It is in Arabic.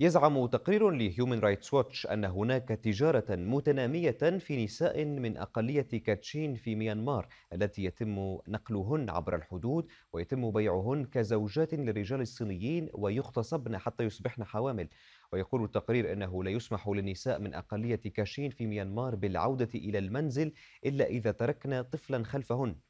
يزعم تقرير لهيومن رايتس ووتش أن هناك تجارة متنامية في نساء من أقلية كاتشين في ميانمار التي يتم نقلهن عبر الحدود ويتم بيعهن كزوجات للرجال الصينيين ويغتصبن حتى يصبحن حوامل ويقول التقرير أنه لا يسمح للنساء من أقلية كاشين في ميانمار بالعودة إلى المنزل إلا إذا تركن طفلا خلفهن